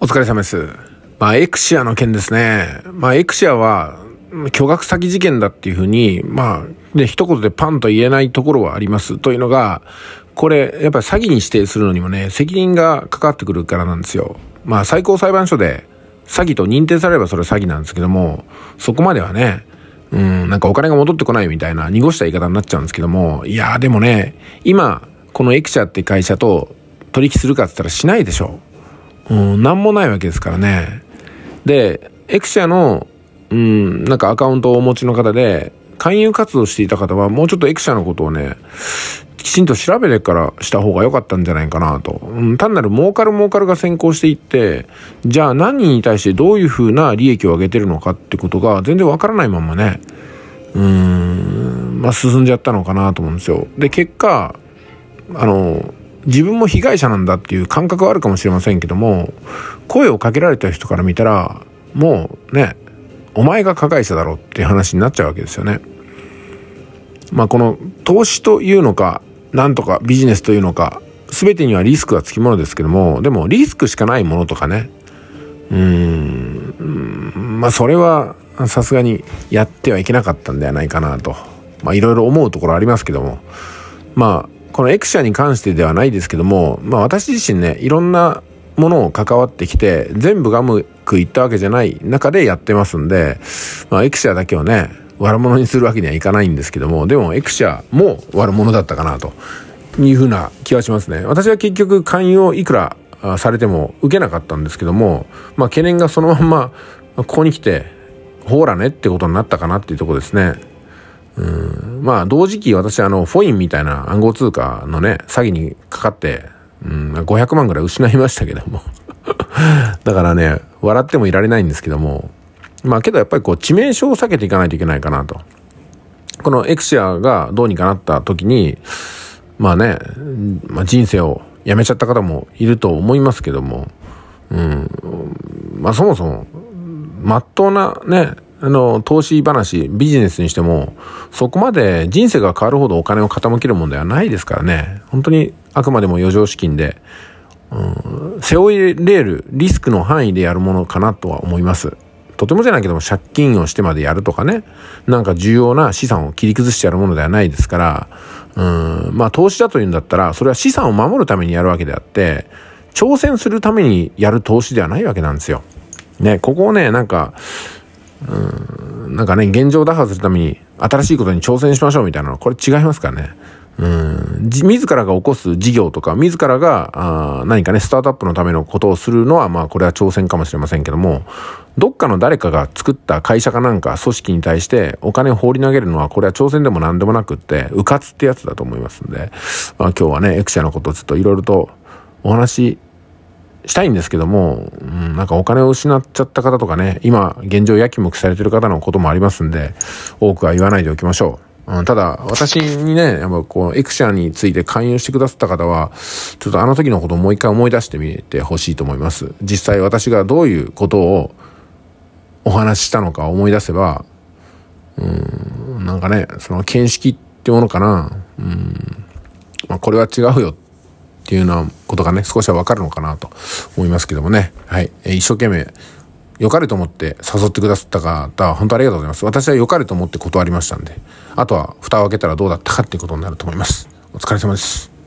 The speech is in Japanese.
お疲れ様です。まあ、エクシアの件ですね。まあ、エクシアは、巨額詐欺事件だっていうふうに、まあ、で、一言でパンと言えないところはあります。というのが、これ、やっぱり詐欺に指定するのにもね、責任がかかってくるからなんですよ。まあ、最高裁判所で詐欺と認定されればそれは詐欺なんですけども、そこまではね、うん、なんかお金が戻ってこないみたいな濁した言い方になっちゃうんですけども、いやーでもね、今、このエクシャって会社と取引するかって言ったらしないでしょうん、何もないわけですからね。で、エクシアの、うん、なんかアカウントをお持ちの方で、勧誘活動していた方は、もうちょっとエクシャのことをね、きちんと調べてからした方が良かったんじゃないかなと。うん、単なる儲かる儲かるが先行していって、じゃあ何に対してどういう風な利益を上げてるのかってことが全然わからないままね、うーん、まあ進んじゃったのかなと思うんですよ。で、結果、あの、自分も被害者なんだっていう感覚はあるかもしれませんけども声をかけられた人から見たらもうねお前が加害者だろっていう話になっちゃうわけですよね。まあこの投資というのかなんとかビジネスというのか全てにはリスクがつきものですけどもでもリスクしかないものとかねうーんまあそれはさすがにやってはいけなかったんではないかなとまあいろいろ思うところありますけどもまあこのエクシャに関してではないですけども、まあ私自身ね、いろんなものを関わってきて、全部がむくいったわけじゃない中でやってますんで、まあエクシャだけをね、悪者にするわけにはいかないんですけども、でもエクシャも悪者だったかなというふうな気はしますね。私は結局勧誘をいくらされても受けなかったんですけども、まあ懸念がそのまんまここに来て、ほらねってことになったかなっていうとこですね。うん、まあ、同時期私、あの、フォインみたいな暗号通貨のね、詐欺にかかって、うん、500万ぐらい失いましたけども だからね、笑ってもいられないんですけども、まあ、けどやっぱりこう、致命傷を避けていかないといけないかなと。このエクシアがどうにかなった時に、まあね、まあ、人生をやめちゃった方もいると思いますけども、うん、まあそもそも、まっとうなね、あの、投資話、ビジネスにしても、そこまで人生が変わるほどお金を傾けるものではないですからね。本当にあくまでも余剰資金で、うん、背負いレール、リスクの範囲でやるものかなとは思います。とてもじゃないけども借金をしてまでやるとかね、なんか重要な資産を切り崩してやるものではないですから、うん、まあ投資だというんだったら、それは資産を守るためにやるわけであって、挑戦するためにやる投資ではないわけなんですよ。ね、ここをね、なんか、うん、なんかね、現状打破するために新しいことに挑戦しましょうみたいなの、これ違いますからね。うん、自らが起こす事業とか、自らがあ何かね、スタートアップのためのことをするのは、まあこれは挑戦かもしれませんけども、どっかの誰かが作った会社かなんか組織に対してお金を放り投げるのは、これは挑戦でも何でもなくって、うかつってやつだと思いますんで、まあ今日はね、エクシアのことをょっといろいろとお話したいんですけども、うん、なんかお金を失っちゃった方とかね、今、現状やきもきされてる方のこともありますんで、多くは言わないでおきましょう。うん、ただ、私にね、やっぱこう、エクシャーについて勧誘してくださった方は、ちょっとあの時のことをもう一回思い出してみてほしいと思います。実際私がどういうことをお話ししたのか思い出せば、うん、なんかね、その見識ってものかな、うん、まあ、これは違うよっていうようなことがね、少しはわかるのかなと思いますけどもね。はい。えー、一生懸命、良かれと思って誘ってくださった方は本当ありがとうございます。私は良かれと思って断りましたんで、あとは蓋を開けたらどうだったかっていうことになると思います。お疲れ様です。